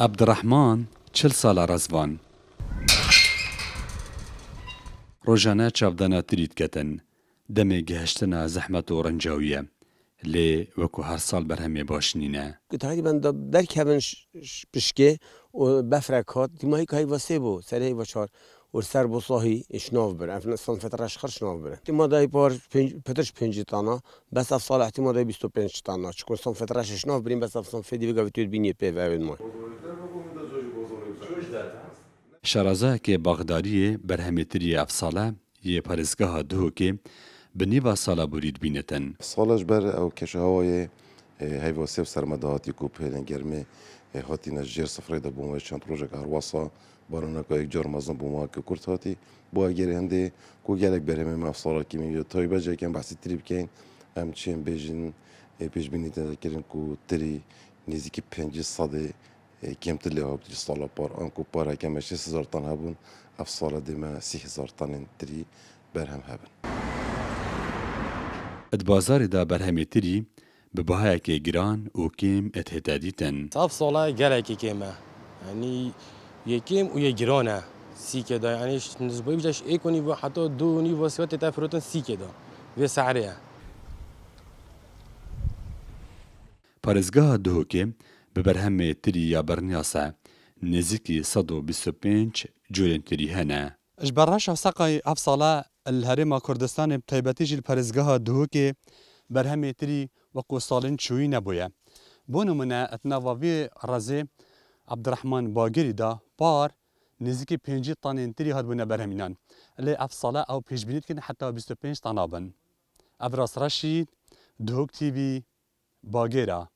عبد الرحمن چل سالا رزوان ڕۆژانە چاوداناتریت کەتن دەمێ گەهشتنە زەحمەت و ڕەنجاویە لێ وەکو هەر ساڵ بەرهەمێ باش نینە تقریبان دەرکەبن پشکێ بەفرە کات دیمای کای وەسێ بوو سەرەی بەچار سەر بۆ ساهی شناف بر ئەفنستان فترش خرش ناف بر تیمادای پار پترش بس بەس ئەف ساڵ احتیمادای 25 تانە چکۆستان فترش شناف برین بەس ئەفسان فێدی بگەوتێت بینی پێڤێن مای. Şarazayeke Bagdariyê berhemetiriye efsala yê parêzgeha Duhokê bi nîva sala borî dibîne ten. Sala ji ber ew keşehewayê e, heyva sêv sermedahatî ku pêlên germê e, hatîne ji jêr sifrê de bûn çend rojek herwasa barınaka ek car mazin bûma ku Kurd hatî bu gerê hindê ku gelek berhemê me efsala kîmî toybecekên behsî tirî bikeyn em çiyên bêjin e, pêşbînî kirin ku tirî nêzîkî pêncî sadê كيم تلي هو بتجي صالا بار انكو بار هكا ماشي هزار طن هابون اف صالا ديما سي هزار طن تري برهم هبن اد بازار دا برهم تري ببهايكي جران و كيم وكيم اتهتاديتن صاف صالا جالكي كيما يعني يكيم ويا جرانا سيكه دا يعني نسبه بجاش ايكوني حتى دو نيفو سوات تافروتن سيكه دا في سعرها پارێزگاها دهۆکێ bi berhemê tirî ya berniyasa نزيكي صدو بسبينش جولين تري هنا جبراش سقاي أفصلا الهرم كردستان بتيبتيج البارزقها دهوكي برهم تري وقو صالين شوي نبويا بونو منا اتنافافي رازي عبد الرحمن باقري دا بار نزيكي بينجي طانين تري هاد بونا برهمينان اللي أفصلا أو بيش بنيت كن حتى بسبينش طنابن أبراس رشيد دهوك تي في باقيرا